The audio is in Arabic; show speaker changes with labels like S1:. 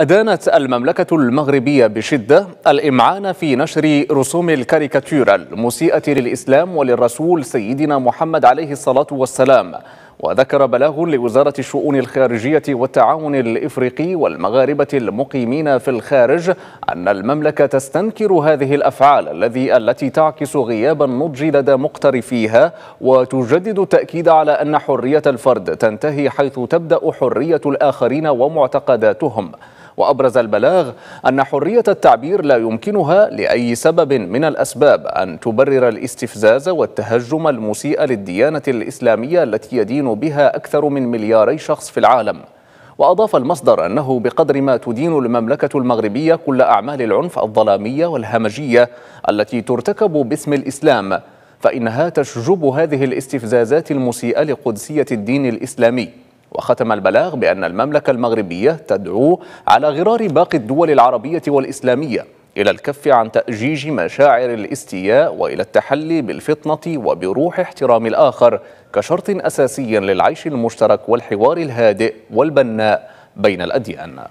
S1: أدانت المملكة المغربية بشدة الإمعان في نشر رسوم الكاريكاتير المسيئة للإسلام وللرسول سيدنا محمد عليه الصلاة والسلام وذكر بلاغ لوزارة الشؤون الخارجية والتعاون الإفريقي والمغاربة المقيمين في الخارج أن المملكة تستنكر هذه الأفعال الذي التي تعكس غياب النضج لدى مقترفيها وتجدد التأكيد على أن حرية الفرد تنتهي حيث تبدأ حرية الآخرين ومعتقداتهم وأبرز البلاغ أن حرية التعبير لا يمكنها لأي سبب من الأسباب أن تبرر الاستفزاز والتهجم المسيء للديانة الإسلامية التي يدين بها أكثر من ملياري شخص في العالم وأضاف المصدر أنه بقدر ما تدين المملكة المغربية كل أعمال العنف الظلامية والهمجية التي ترتكب باسم الإسلام فإنها تشجب هذه الاستفزازات المسيئة لقدسية الدين الإسلامي وختم البلاغ بأن المملكة المغربية تدعو على غرار باقي الدول العربية والإسلامية إلى الكف عن تأجيج مشاعر الاستياء وإلى التحلي بالفطنة وبروح احترام الآخر كشرط أساسي للعيش المشترك والحوار الهادئ والبناء بين الأديان